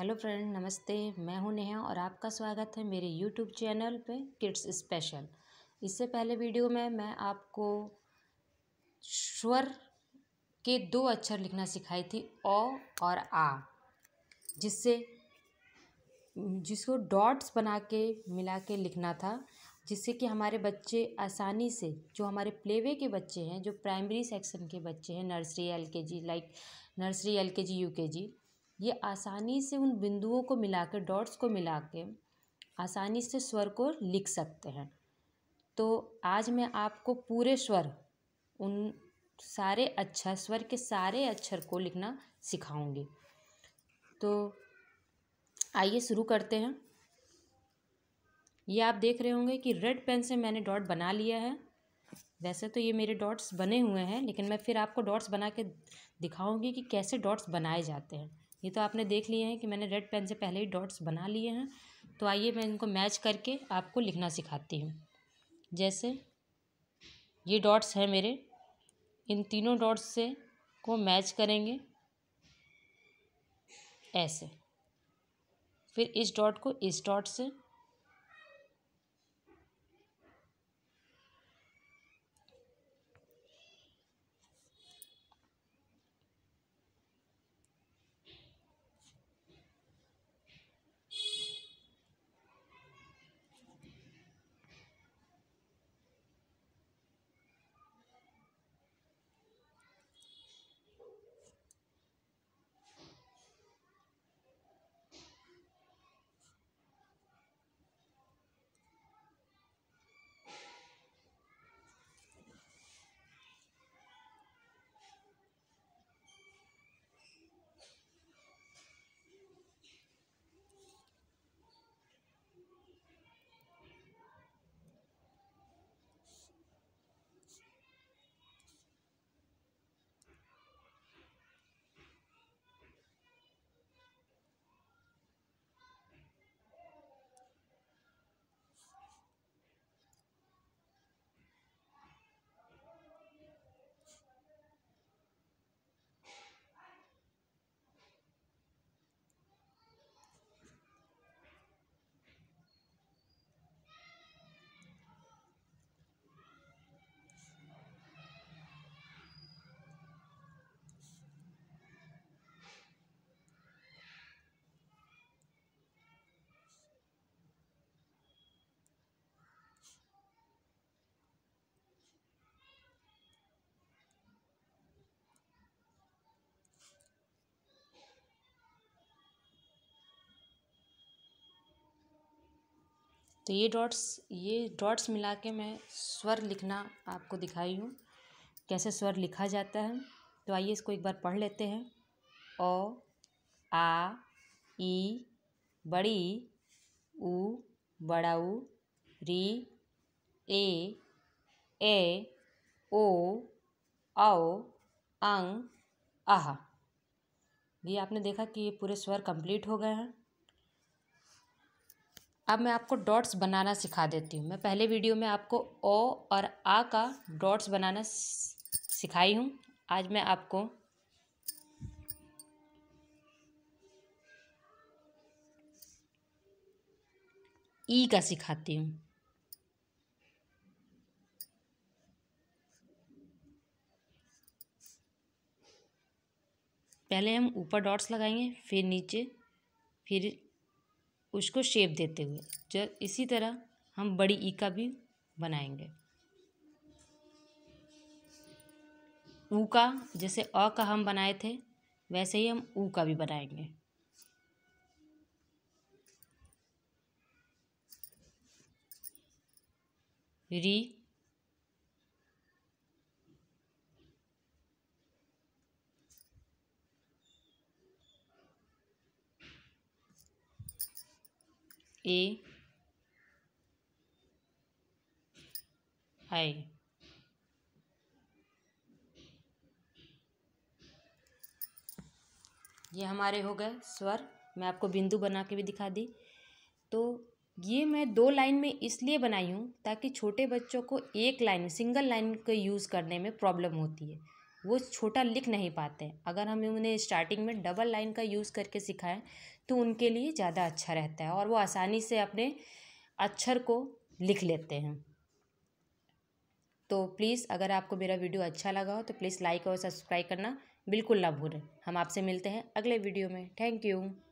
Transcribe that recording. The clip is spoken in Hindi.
हेलो फ्रेंड नमस्ते मैं हूं नेहा और आपका स्वागत है मेरे यूट्यूब चैनल पे किड्स स्पेशल इससे पहले वीडियो में मैं आपको स्वर के दो अक्षर लिखना सिखाई थी ओ और आ जिससे जिसको डॉट्स बना के मिला के लिखना था जिससे कि हमारे बच्चे आसानी से जो हमारे प्लेवे के बच्चे हैं जो प्राइमरी सेक्शन के बच्चे हैं nursery L like nursery L K G ये आसानी से उन बिंदुओं को मिला के डॉट्स को मिला के आसानी से स्वर को लिख सकते हैं तो आज मैं आपको पूरे स्वर उन सारे अच्छा स्वर के सारे अक्षर को लिखना सिखाऊंगी तो आइए शुरू करते हैं ये आप देख रहे होंगे कि रेड पेन से मैंने डॉट बना लिया है वैसे तो ये मेरे डॉट्स बने हुए हैं लेकिन मैं फिर आपको डॉट्स बना के दिखाऊंगी कि कैसे डॉट्स बनाए जाते हैं ये तो आपने देख लिए हैं कि मैंने रेड पेन से पहले ही डॉट्स बना लिए हैं तो आइए मैं इनको मैच करके आपको लिखना सिखाती हूँ जैसे ये डॉट्स हैं मेरे इन तीनों डॉट्स से को मैच करेंगे ऐसे फिर इस डॉट को इस डॉट से तो ये डॉट्स ये डॉट्स मिला के मैं स्वर लिखना आपको दिखाई हूँ कैसे स्वर लिखा जाता है तो आइए इसको एक बार पढ़ लेते हैं ओ आ ई बड़ी ऊ बड़ा उ री ए ए ओ औ अंग आह ये आपने देखा कि ये पूरे स्वर कंप्लीट हो गए हैं अब मैं आपको डॉट्स बनाना सिखा देती हूँ मैं पहले वीडियो में आपको ओ और आ का डॉट्स बनाना सिखाई हूँ आज मैं आपको ई का सिखाती हूँ पहले हम ऊपर डॉट्स लगाएंगे फिर नीचे फिर उसको शेप देते हुए जो इसी तरह हम बड़ी ई e का भी बनाएंगे ऊ का जैसे अ का हम बनाए थे वैसे ही हम ऊ का भी बनाएंगे री ए आई ये हमारे हो गए स्वर मैं आपको बिंदु बना के भी दिखा दी तो ये मैं दो लाइन में इसलिए बनाई हूँ ताकि छोटे बच्चों को एक लाइन सिंगल लाइन का यूज़ करने में प्रॉब्लम होती है वो छोटा लिख नहीं पाते अगर हम उन्हें स्टार्टिंग में डबल लाइन का यूज़ करके सिखाएं तो उनके लिए ज़्यादा अच्छा रहता है और वो आसानी से अपने अक्षर को लिख लेते हैं तो प्लीज़ अगर आपको मेरा वीडियो अच्छा लगा हो तो प्लीज़ लाइक और सब्सक्राइब करना बिल्कुल ना भूलें हम आपसे मिलते हैं अगले वीडियो में थैंक यू